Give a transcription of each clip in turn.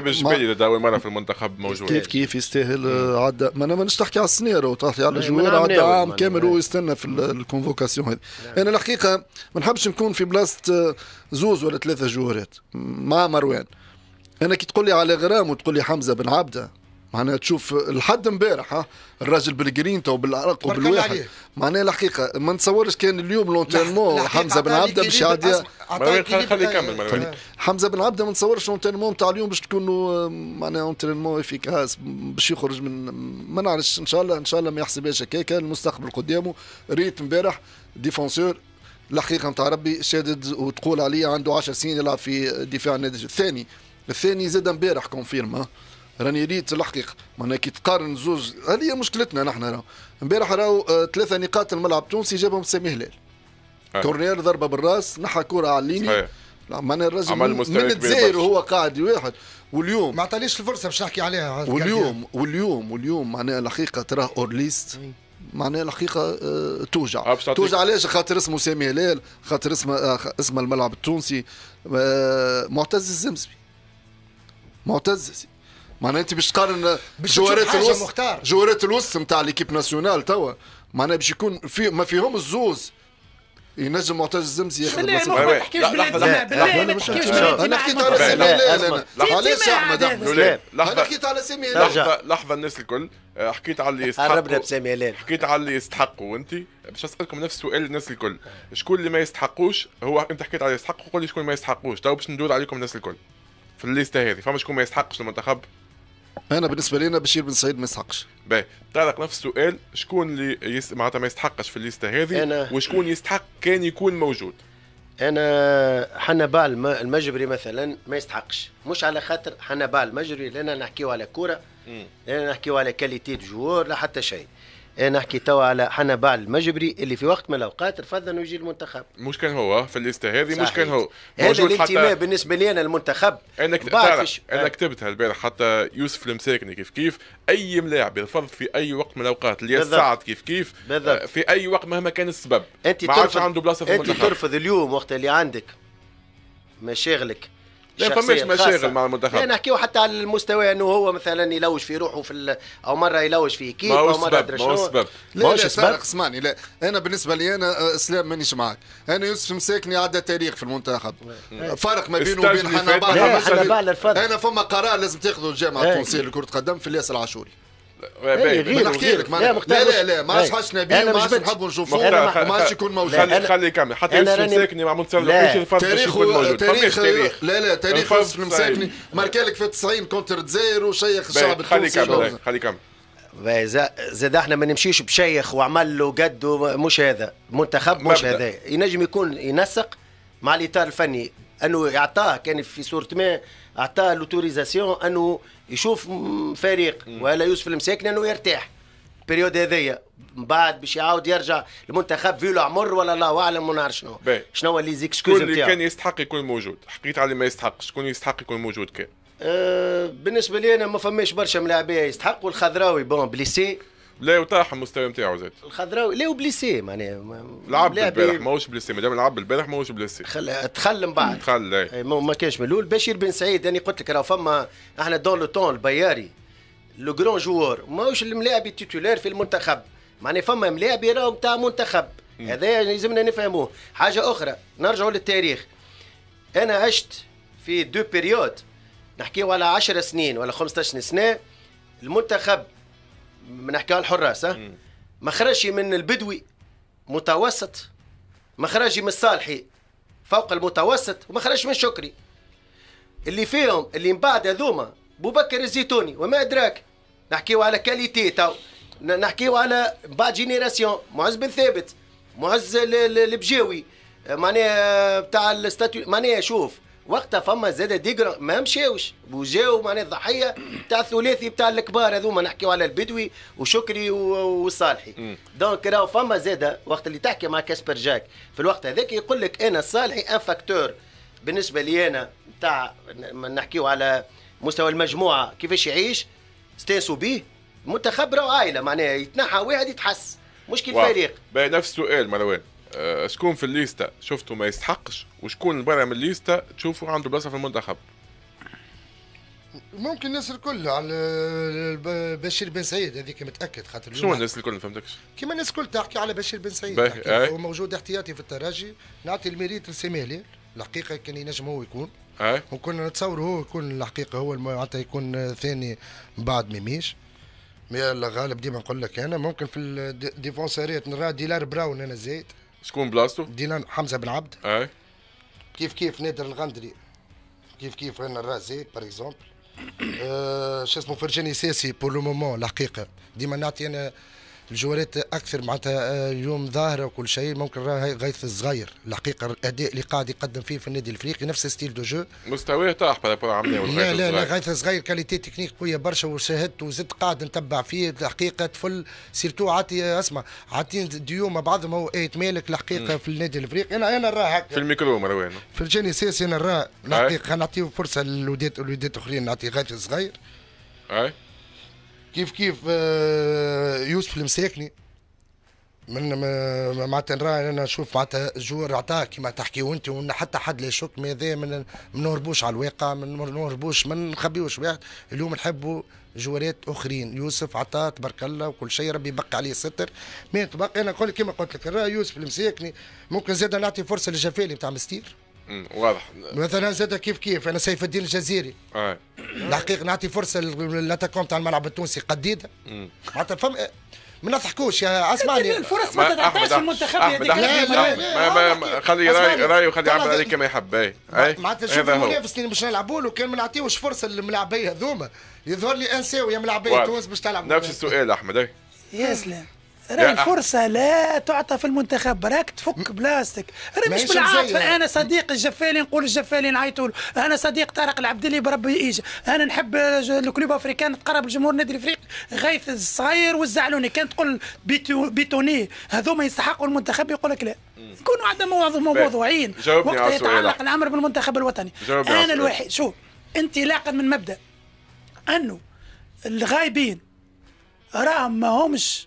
ابن جبالي اذا اول مره في المنتخب موجود كيف كيف يستاهل عدى ما انا مانيش تحكي على السنيرة وتحكي على الجوار عدى عام كامل ويستنى يستنى في الكونفوكاسيون هذه نعم. انا الحقيقه ما نحبش نكون في بلاصه آه، زوز ولا ثلاثه جوارات مع مروان انا كي تقول لي على غرام وتقول لي حمزه بن عبده معناها تشوف لحد امبارح ها الراجل بالجرينتا وبالعرق وبالواحد معناها الحقيقه ما نتصورش كان اليوم لونتيرمون حمزه بن عبده مش يعدي خليه يكمل آه. حمزه بن عبده ما نتصورش لونتيرمون تاع اليوم باش تكون آه، معناها لونتيرمون افيكاس باش يخرج من ما نعرفش ان شاء الله ان شاء الله ما يحسبهاش هكاك المستقبل قدامه ريت امبارح ديفونسور الحقيقه نتاع ربي شادد وتقول عليه عنده 10 سنين يلعب في دفاع النادي الثاني الثاني زاد امبارح كونفيرم راني ريت الحقيقه معناها كي تقارن زوج هذه مشكلتنا نحن راهو امبارح راهو آه، ثلاثه نقاط الملعب التونسي جابهم سامي هلال آه. كورنير ضربه بالراس نحى كره على الليني معناها الراجل من الجزائر وهو قاعد واحد واليوم ما عطانيش الفرصه باش نحكي عليها واليوم واليوم واليوم معناها الحقيقه تراه اورليست معناها الحقيقه آه، توجع توجع علاش خاطر اسمه سامي هلال خاطر اسمه اسم الملعب التونسي معتز الزمزمي معتز معناها انت باش تقارن جوارات الوسط جوارات الوس نتاع ليكيب ناسيونال توا معناها باش يكون في ما فيهم الزوز ينجم معتز الزمزي ياخذ البلاصه ما تحكيوش بالانتماء بالله ما تحكيوش بالانتماء انا حكيت على سامي لا لا علاش يا احمد انا حكيت على سامي لحظه لحظه الناس الكل آه، حكيت على اللي يستحقوا قربنا بسامي هلال حكيت على اللي يستحقوا وانت باش اسالكم نفس السؤال الناس الكل شكون اللي ما يستحقوش هو انت حكيت على اللي يستحقوا قول لي شكون ما يستحقوش تو باش ندور عليكم الناس الكل في الليسته هذه فما شكون ما يستحقش المنتخب انا بالنسبه لنا بشير بن سعيد ما يستحقش باهي طارق نفس السؤال شكون اللي يس... معناتها ما يستحقش في الليسته هذه أنا... وشكون يستحق كان يكون موجود انا حنبال المجبري مثلا ما يستحقش مش على خاطر حنبال المجبري لان نحكيو على كره لان نحكيو على كاليتي جوور لا حتى شيء إيه، نحكي توا على حنا بعد المجبري اللي في وقت من الاوقات رفض انه يجي المنتخب مش كان هو في الليسته هذه مش كان هو هذا الانتماء حتى... بالنسبه لي انا المنتخب انا إيه. كتبت انا كتبتها البارح حتى يوسف المساكني كيف كيف اي ملاعب يرفض في اي وقت من الاوقات اللي سعد كيف كيف بالضبط. آه، في اي وقت مهما كان السبب انت ما عادش عنده بلاصه في المنتخب انت ترفض اليوم وقت اللي عندك مشاغلك لا فماش مشاغل مع المنتخب لا نحكيو حتى على المستوى انه هو مثلا يلوج في روحه في او مره يلوج في كيب او مره ادري شنو سبب ماهوش سبب اسمعني لا انا بالنسبه لي انا آه، اسلام مانيش معاك انا يوسف مساكني عدى تاريخ في المنتخب فرق ما بينه وبين حنا بعلر انا فما قرار لازم تاخذه الجامعه إيه. التونسيه لكره القدم في الياس العاشوري إيه، باهي باهي نحكي لا لا لا ما عادش إيه. حاش نبيل ما عادش نحب نشوفوه ما عادش يكون موجود خلي خلي كمل حتى يوسف مساكني معمول تسوي تاريخ تاريخ تاريخ لا لا تاريخ يوسف مساكني ماركالك في 90 كونتر الجزائر وشيخ الشعب التونسي خلي كمل خلي كمل زاد احنا ما نمشيش بشيخ وعمل له قد مش هذا منتخب مش هذا ينجم يكون ينسق مع الاطار الفني انه يعطاه كان في صوره ما اعطاه لوتوريزاسيون انه يشوف فريق ولا يوسف المساكن انه يرتاح البريود هذيا من بعد باش يعاود يرجع المنتخب فيلو العمر ولا الله اعلم ما نعرف شنو شنو هو زيك زيكسكوز اللي كان يستحق يكون موجود حكيت على ما يستحق شكون يستحق يكون موجود كان أه بالنسبه لي انا ما فماش برشا ملاعبيه يستحقوا الخضراوي بون بليسي لا وطاح المستوى نتاعو زاد الخضراوي لا وبليسي معناها لعب البارح إيه؟ ماهوش بليسي مادام لعب البارح ماهوش بليسي خل... تخل من بعد تخل اي إيه، ما كانش من الاول بشير بن سعيد يعني قلت لك راه فما احنا دون لو تون البياري لو جرون جوار ماهوش الملاعب التيتولار في المنتخب معناها فما ملاعب راهو نتاع منتخب هذا لازمنا نفهموه حاجه اخرى نرجعوا للتاريخ انا عشت في دو بيريود نحكيو على 10 سنين ولا 15 سنه المنتخب بنحكي الحراس مخرجي من البدوي متوسط مخرجي من الصالحي فوق المتوسط خرجش من شكري اللي فيهم اللي من بعد هذوما بكر الزيتوني وما ادراك نحكيو على كاليتي تو نحكيو على بعد جينيراسيون معز بن ثابت معز البجاوي معناها بتاع الستاتيو معناها شوف وقتها فما زاد ديجر ما مشاوش وجاو معناها الضحيه تاع الثلاثي تاع الكبار هذوما نحكيو على البدوي وشكري وصالحي دونك راهو فما زاد وقت اللي تحكي مع كاسبر جاك في الوقت هذاك يقول لك انا صالحي ان فاكتور بالنسبه لي انا تاع نحكيو على مستوى المجموعه كيفاش يعيش استاسوا به منتخب راهو عائله معناها يتنحى واحد يتحس مش كي الفريق نفس السؤال مروان آه، شكون في الليستا شفته ما يستحقش وشكون برا من الليستا تشوفه عنده بلاصه في المنتخب ممكن الناس الكل على بشير بن سعيد هذيك متاكد خاطر شنو الناس الكل ما فهمتكش؟ كيما الناس الكل تحكي على بشير بن سعيد هو موجود احتياطي في الترجي نعطي الميريت لسيمالي الحقيقه كان ينجم هو يكون أي. وكنا نتصور هو يكون الحقيقه هو معناتها يكون ثاني من بعد ميميش مي الغالب ديما نقول لك انا ممكن في الديفونساريات نرى ديلار براون انا زايد شكون بلاصتو؟ دينا حمزه بن عبد اي كيف كيف نادر الغندري كيف كيف رنا الرازي باغ اكزومبل أه، شو اسمه فرجاني ساسي بور لو مومون الحقيقه ديما نعطي انا الجوالات اكثر معناتها آه، اليوم ظاهره وكل شيء ممكن راهي غيث الصغير الحقيقه الاداء اللي قاعد يقدم فيه في النادي الافريقي نفس ستيل دو جو مستواه طاح بارابور لا لا لا غيث الصغير كاليتي تكنيك قويه برشا وشاهدت وزدت قاعد نتبع فيه الحقيقه تفل سيرتو عاطي اسمع عاطين مع بعضهم هو ايت مالك الحقيقه في النادي الافريقي انا انا راه هكا في الميكرو مروان في الجاني سياسي انا راه الحقيقه نعطيه فرصه للوداد الودات اخرين نعطي غيث الصغير اي كيف كيف آه، يوسف المساكني من معناتها نرى انا نشوف معناتها جور عطاه كما تحكي انت حتى حد لا يشك ماذا ما نهربوش على الواقع ما نهربوش ما نخبيوش واحد اليوم نحبوا جوارات اخرين يوسف عطاه تبارك الله وكل شيء ربي يبقى عليه ستر ما تبقى انا كما قلت لك راه يوسف المساكني ممكن زاد نعطي فرصه للجفالي نتاع مستير واضح مثلا زاد كيف كيف انا سيف الدين الجزيري آه. الحقيقه نعطي فرصه للاتاكون تاع الملعب التونسي قديده معناتها فهم ما نضحكوش يا اسمعني الفرص ما تتعطاش المنتخب هذيك لا لا ما خلي راي راي وخلي يعبر عليه كما يحب اي معناتها شوف المنافس اللي باش نلعبوا له كان ما نعطيوش فرصه للملاعبيه هذوما يظهر لي انساو يا ملاعبيه تونس باش تلعب نفس السؤال احمد يا سلام راهي فرصه لا تعطى في المنتخب راك تفك بلاستيك راه مش بالعاطفه انا صديق الجفالي نقول الجفالي نعيطوا له انا صديق طارق العبدلي بربي يجي انا نحب الكلوب افريكان تقرب الجمهور النادي الافريقي غيث الصغير والزعلوني كان تقول بيتو بيتوني هذوما يستحقوا المنتخب يقول لك لا يكونوا عدم موضوعين وقت يتعلق الامر بالمنتخب الوطني انا الوحيد شوف انطلاقا من مبدا انه الغايبين راهم ماهمش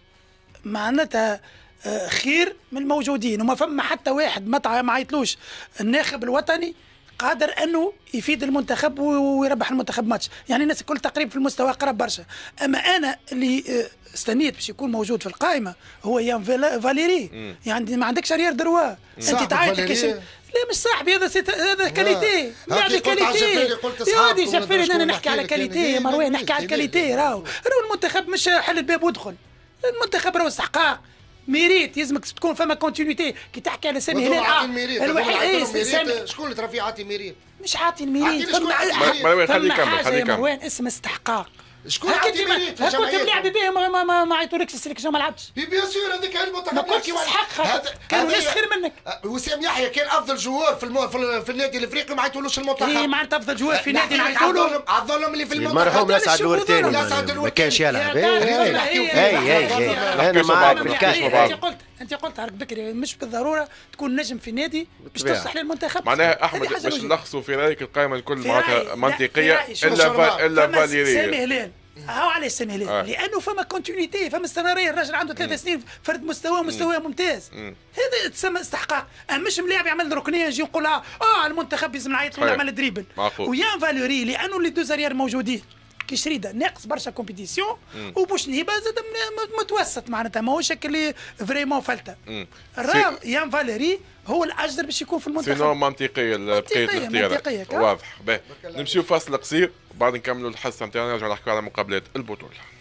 معناتها آه، خير من الموجودين وما فما حتى واحد ما عيطلوش الناخب الوطني قادر انه يفيد المنتخب ويربح المنتخب ماتش يعني الناس الكل تقريب في المستوى قرب برشا اما انا اللي آه، استنيت باش يكون موجود في القائمه هو يان فاليري يعني ما عندكش ريال دروا انت تعيط لا مش صاحبي هذا سيت... هذا كاليتي يعني كاليتي يا ودي شفيري انا نحكي على كاليتي مروان نحكي على الكاليتي راهو راهو المنتخب مش حل الباب وادخل المنتخب راهو استحقاق ميريت يلزمك تكون فما كونتينيتي كي تحكي على سامي هلال الوحيد ايه شكون اللي ترى فيه عاطي ميريت مش عاطي الميريت فما حاجه اسمها استحقاق شكون هكا هكا تلعب به ما ما ما عيطولكش السليكسيون ما لعبتش بيان سور هذاك المنتخب ما كنتش تستحق كانوا ناس خير منك أه، وسام يحيى كان افضل جوار في المو... في النادي الافريقي ما عيطولوش المنتخب اي معناتها افضل جوار في نادي نعيطولو الظلم اللي في إيه، المنتخب مرحوم نسعد الورتاني إيه، إيه، ما كانش يلعب اي اي اي انا معاك بالكاش انت قلت عرق بكري مش بالضروره تكون نجم في نادي باش تصلح للمنتخب معناها احمد باش نلخصوا في رايك القائمه الكل معناتها منطقيه الا فا الا فاليري سامي هلال هاو علاش سامي هلال آه. لانه فما كونتينيتي فما استمراريه الراجل عنده ثلاث سنين فرد مستواه مستواه ممتاز هذا تسمى استحقاق أه، مش ملاعب يعمل ركنيه نجي نقول آه،, اه المنتخب لازم نعيط له يعمل دريبل ويان فاليري لانه لي دو زاريير موجودين كي شريده ناقص برشا كومبيتيسيون وبوش نهيبه زاد متوسط معناتها ماهوش اللي فريمون فلته راه يان فاليري هو الاجدر باش يكون في المنتخب سينو منطقيه بقيه الاختيارات واضح باهي نمشيو فاصل قصير بعد نكملوا الحصه نتاعنا نرجعوا نحكوا على مقابلات البطوله